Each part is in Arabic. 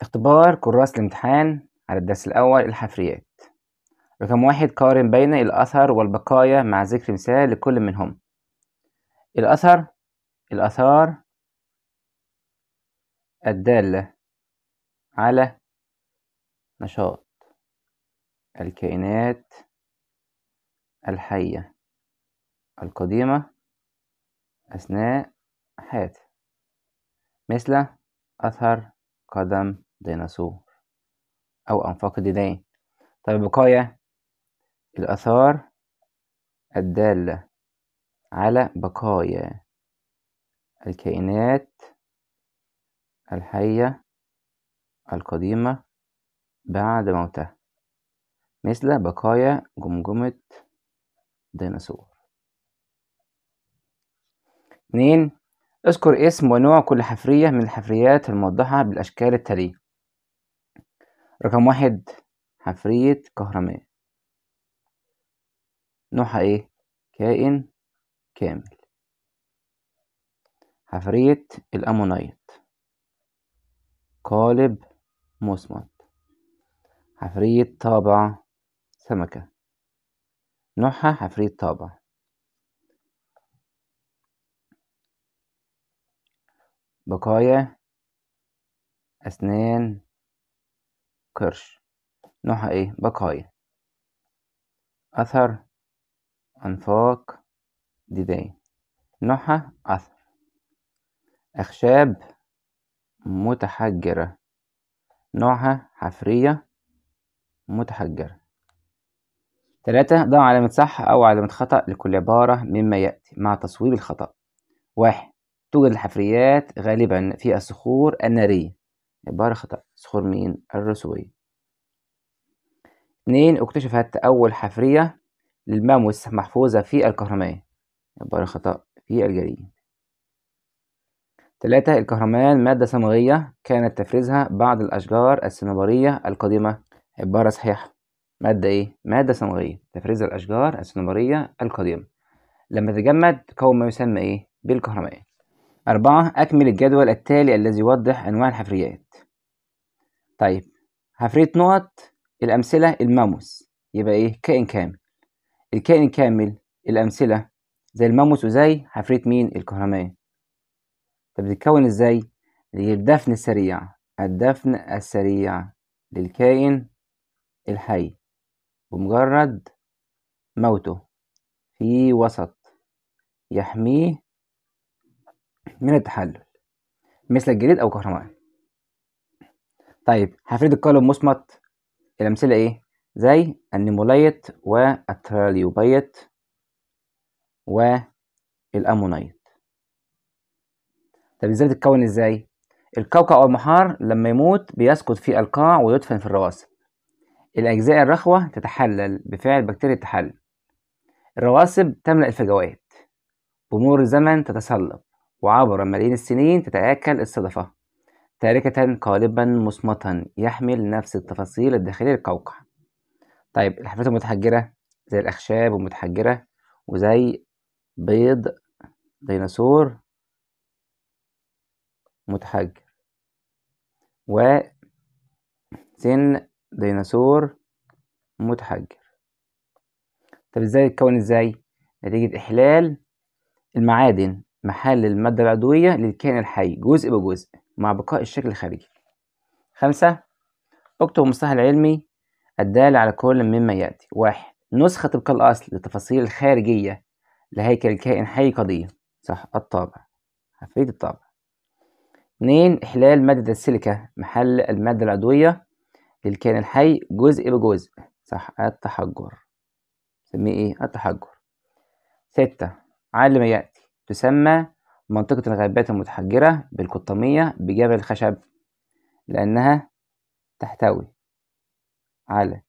اختبار كراس الامتحان على الدرس الأول الحفريات رقم واحد قارن بين الأثر والبقايا مع ذكر مثال لكل منهم الأثر الآثار الدالة على نشاط الكائنات الحية القديمة أثناء حياتها مثل أثر قدم ديناصور أو أنفاق الديدان طب البقايا الآثار الدالة على بقايا الكائنات الحية القديمة بعد موتها مثل بقايا جمجمة ديناصور اتنين اذكر اسم ونوع كل حفرية من الحفريات الموضحة بالأشكال التالية رقم واحد حفرية كهرماء نوعها ايه؟ كائن كامل حفرية الأمونايت قالب مصمت حفرية طابع سمكة نوعها حفرية طابع بقايا أسنان قرش نوعها إيه بقايا أثر أنفاق ديدان نوعها أثر أخشاب متحجرة نوعها حفرية متحجرة تلاتة ضع علامة صح أو علامة خطأ لكل عبارة مما يأتي مع تصويب الخطأ واحد توجد الحفريات غالبا في الصخور النارية عبارة خطأ صخور مين؟ الرسوبية اتنين اكتشفت أول حفرية للماموس محفوظة في الكهرمية عبارة خطأ في الجريمة تلاتة الكهرمان مادة صمغية كانت تفرزها بعض الأشجار الصنوبرية القديمة عبارة صحيحة مادة إيه؟ مادة صمغية تفرز الأشجار الصنوبرية القديمة لما تجمد تكون ما يسمى إيه؟ بالكهرمان أربعة أكمل الجدول التالي الذي يوضح أنواع الحفريات طيب حفرية نقط الأمثلة الماموس يبقى إيه كائن كامل الكائن الكامل الأمثلة زي الماموس وزي حفرية مين الكهرمية طب بتتكون إزاي اللي الدفن السريع الدفن السريع للكائن الحي بمجرد موته في وسط يحميه من التحلل مثل الجليد أو الكهرمان طيب هنفرد القالب مثمط الأمثلة إيه؟ زي النيموليت والتراليوبيت والأمونيت طب ازاي بتتكون ازاي؟ الكوكا أو المحار لما يموت بيسقط في القاع ويدفن في الرواسب الأجزاء الرخوة تتحلل بفعل بكتيريا التحلل الرواسب تملأ الفجوات بمرور الزمن تتسلق وعبر ملايين السنين تتآكل الصدفة تاركة قالبا مصمتا يحمل نفس التفاصيل الداخلية للقوقع طيب الحفرات المتحجرة زي الأخشاب المتحجرة وزي بيض ديناصور متحجر وسن ديناصور متحجر طب ازاي اتكون ازاي نتيجة إحلال المعادن محل المادة العضوية للكائن الحي جزء بجزء مع بقاء الشكل الخارجي خمسة اكتب المصطلح العلمي الدال على كل مما يأتي واحد نسخة تبقى الأصل للتفاصيل الخارجية لهيكل الكائن الحي قضية صح الطابع حفريت الطابع اتنين إحلال مادة السيليكا محل المادة العضوية للكائن الحي جزء بجزء صح التحجر سميه ايه التحجر ستة علم يأتي تسمى منطقة الغابات المتحجرة بالقطامية بجبل الخشب لأنها تحتوي على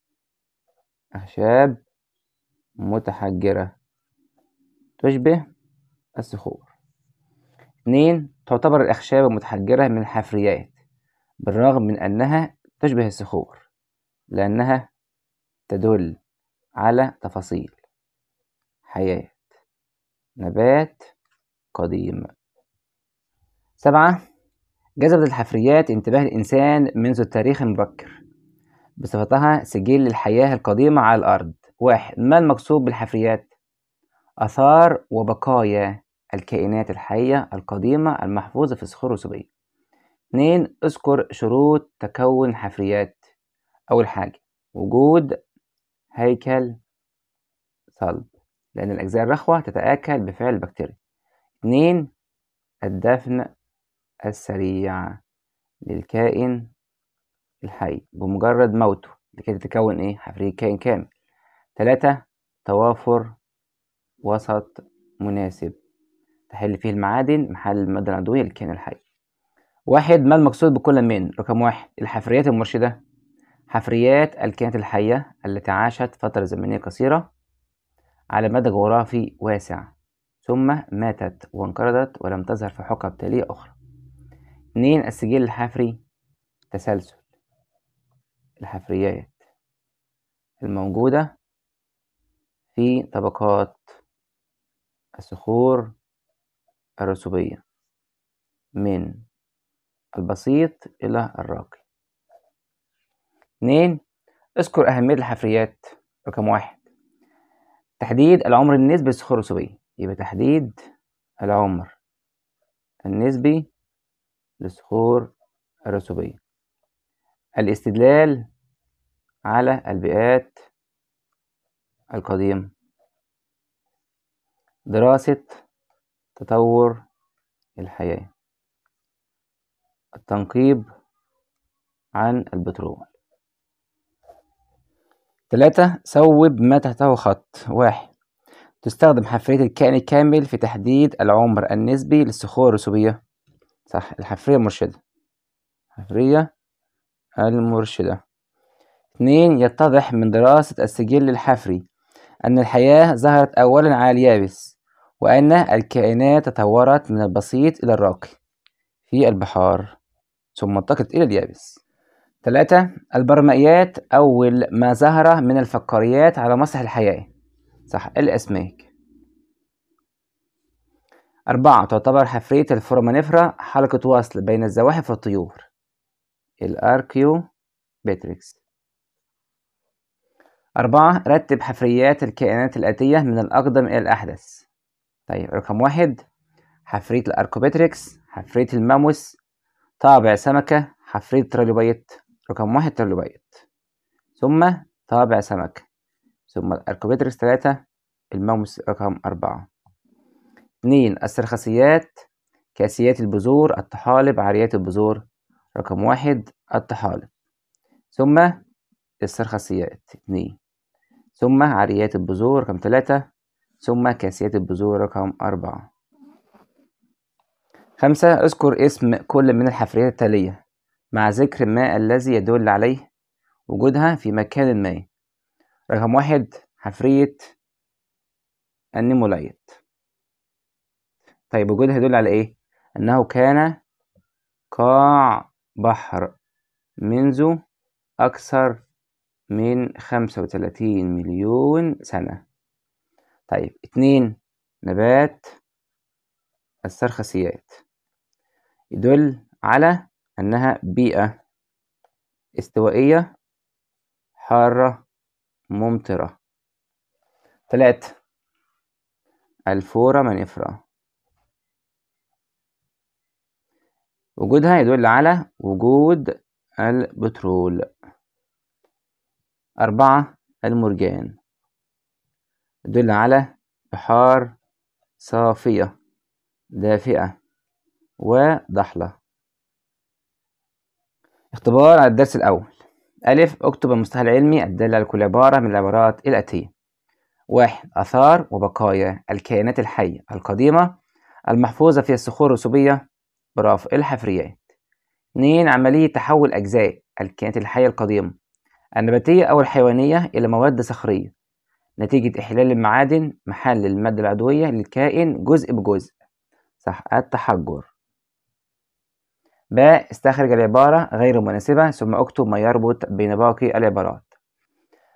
أخشاب متحجرة تشبه الصخور اتنين تعتبر الأخشاب المتحجرة من الحفريات بالرغم من أنها تشبه الصخور لأنها تدل على تفاصيل حياة نبات قديم سبعة جذبت الحفريات انتباه الإنسان منذ التاريخ المبكر بصفتها سجل للحياة القديمة على الأرض واحد ما المقصود بالحفريات؟ آثار وبقايا الكائنات الحية القديمة المحفوظة في صخور رسوبية اثنين اذكر شروط تكون حفريات أول حاجة وجود هيكل صلب لأن الأجزاء الرخوة تتآكل بفعل البكتيريا اتنين الدفن السريع للكائن الحي بمجرد موته لكي تتكون ايه حفرية كائن كامل تلاتة توافر وسط مناسب تحل فيه المعادن محل المادة العضوية للكائن الحي واحد ما المقصود بكل من رقم واحد الحفريات المرشدة حفريات الكائنات الحية التي عاشت فترة زمنية قصيرة على مدى جغرافي واسع ثم ماتت وانقرضت ولم تظهر في حقب تالية أخرى اتنين السجل الحفري تسلسل الحفريات الموجودة في طبقات الصخور الرسوبية من البسيط إلى الراقي اتنين اذكر أهمية الحفريات رقم واحد تحديد العمر النسبي للصخور الرسوبية يبقى تحديد العمر النسبي للصخور الرسوبية الاستدلال على البيئات القديمة دراسة تطور الحياة التنقيب عن البترول ثلاثة سوب ما تحته خط واحد تستخدم حفرية الكائن الكامل في تحديد العمر النسبي للصخور الرسوبية صح الحفرية المرشدة الحفرية المرشدة اتنين يتضح من دراسة السجل الحفري أن الحياة ظهرت أولا على اليابس وأن الكائنات تطورت من البسيط إلى الراقي في البحار ثم انتقلت إلى اليابس ثلاثة البرمائيات أول ما ظهر من الفقاريات على مسرح الحياة صح الأسماك أربعة تعتبر حفرية الفورمانيفرا حلقة وصل بين الزواحف والطيور الأركيو بيتريكس أربعة رتب حفريات الكائنات الآتية من الأقدم إلى الأحدث طيب رقم واحد حفرية الأركوبيتريكس حفرية الماموس طابع سمكة حفرية ترولوبيت رقم واحد ترولوبيت ثم طابع سمكة ثم الأركوبيدرس ثلاثة المومس رقم أربعة اتنين السرخسيات كاسيات البذور الطحالب عاريات البذور رقم واحد الطحالب ثم السرخسيات اتنين ثم عاريات البذور رقم ثلاثة ثم كاسيات البذور رقم أربعة خمسة اذكر اسم كل من الحفريات التالية مع ذكر ما الذي يدل عليه وجودها في مكان ما رقم واحد حفرية النيمولايت طيب وجودها يدل على إيه؟ أنه كان قاع بحر منذ أكثر من خمسة وتلاتين مليون سنة طيب اتنين نبات السرخسيات يدل على أنها بيئة استوائية حارة ممطرة ثلاثة الفورة منفرة وجودها يدل على وجود البترول أربعة المرجان يدل على بحار صافية دافئة وضحلة اختبار على الدرس الأول ألف اكتب المصطلح العلمي الدالة على كل عبارة من العبارات الآتية واحد آثار وبقايا الكائنات الحية القديمة المحفوظة في الصخور الرسوبية برافو الحفريات اتنين عملية تحول أجزاء الكائنات الحية القديمة النباتية أو الحيوانية إلى مواد صخرية نتيجة إحلال المعادن محل المادة العضوية للكائن جزء بجزء صح التحجر ب استخرج العبارة غير المناسبة ثم اكتب ما يربط بين باقي العبارات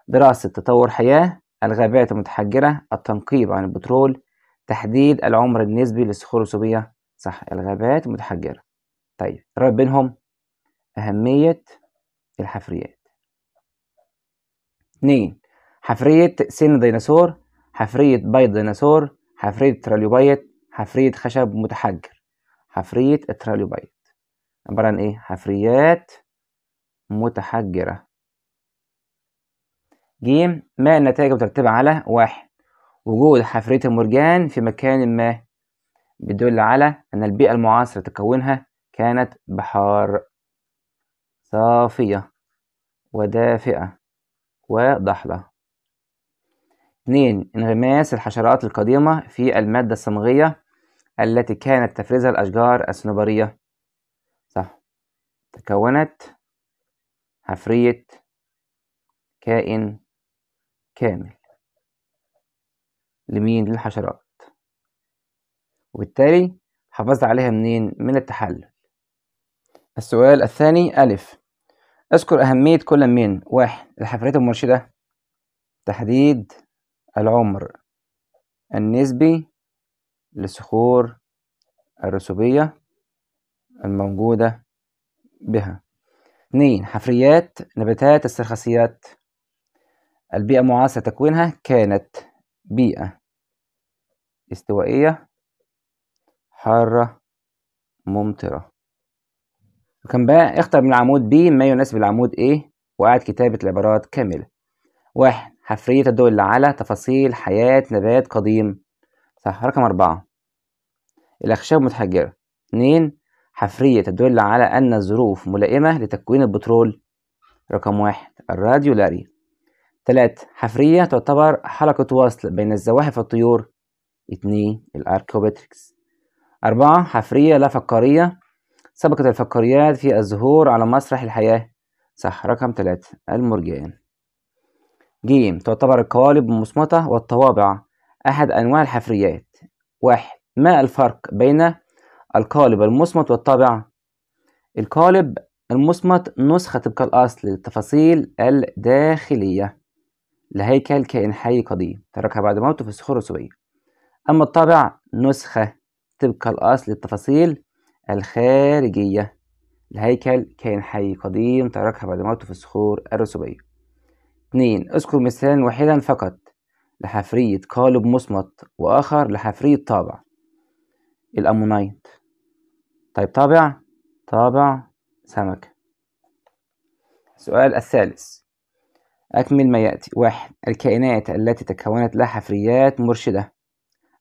دراسة تطور حياة الغابات المتحجرة التنقيب عن البترول تحديد العمر النسبي للصخور الرسوبية صح الغابات المتحجرة طيب الرابط بينهم أهمية الحفريات اتنين حفرية سن ديناصور حفرية بيض ديناصور حفرية تراليوبيت حفرية خشب متحجر حفرية التراليوبيت عبارة عن إيه؟ حفريات متحجرة ج ما النتائج مترتبة على واحد وجود حفرية المرجان في مكان ما بيدل على أن البيئة المعاصرة تكونها كانت بحار صافية ودافئة وضحلة اتنين انغماس الحشرات القديمة في المادة الصمغية التي كانت تفرزها الأشجار الصنوبرية تكونت حفرية كائن كامل لمين للحشرات وبالتالي حافظت عليها منين من التحلل السؤال الثاني ألف اذكر أهمية كل من واحد الحفريات المرشدة تحديد العمر النسبي لصخور الرسوبية الموجودة بها اثنين حفريات نباتات السرخسيات البيئة معاصرة تكوينها كانت بيئة استوائية حارة ممطرة كان بقى اختر من العمود ب ما يناسب العمود A وأعد كتابة العبارات كاملة واحد حفرية تدل على تفاصيل حياة نبات قديم صح رقم أربعة الأخشاب متحجرة اتنين حفرية تدل على أن الظروف ملائمة لتكوين البترول رقم واحد الراديولاري تلاتة حفرية تعتبر حلقة وصل بين الزواحف الطيور اتنين الأركوبتريكس أربعة حفرية لا فقارية سبقت الفقاريات في الظهور على مسرح الحياة صح رقم تلاتة المرجان جيم تعتبر القوالب المصمتة والطوابع أحد أنواع الحفريات واحد ما الفرق بين القالب المصمت والطابع القالب المصمت نسخة تبقى الأصل للتفاصيل الداخلية لهيكل كائن حي قديم تركها بعد موته في الصخور الرسوبية أما الطابع نسخة تبقى الأصل للتفاصيل الخارجية لهيكل كائن حي قديم تركها بعد موته في الصخور الرسوبية اتنين اذكر مثالا واحدا فقط لحفرية قالب مصمت وآخر لحفرية طابع الأمونايت طيب طابع طابع سمكة السؤال الثالث أكمل ما يأتي واحد الكائنات التي تكونت لها حفريات مرشدة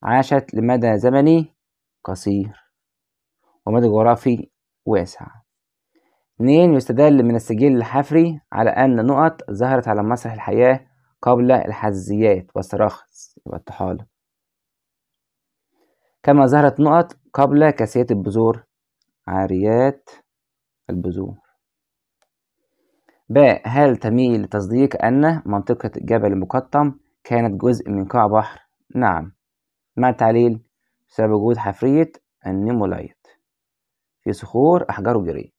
عاشت لمدى زمني قصير ومدى جغرافي واسع اثنين يستدل من السجل الحفري على أن نقط ظهرت على مسرح الحياة قبل الحزيات والصراخس والطحالب كما ظهرت نقط قبل كاسيات البذور عاريات البذور ب هل تميل لتصديق أن منطقة جبل المقطم كانت جزء من قاع بحر؟ نعم مع التعليل بسبب وجود حفرية النيمولايت في صخور أحجار وجري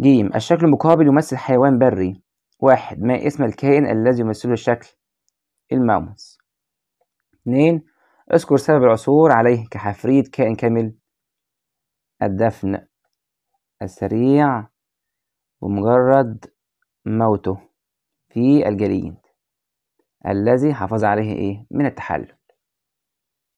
جيم الشكل المقابل يمثل حيوان بري واحد ما اسم الكائن الذي يمثله الشكل الماموس اثنين اذكر سبب العثور عليه كحفرية كائن كامل الدفن السريع ومجرد موته في الجليد الذي حافظ عليه إيه من التحلل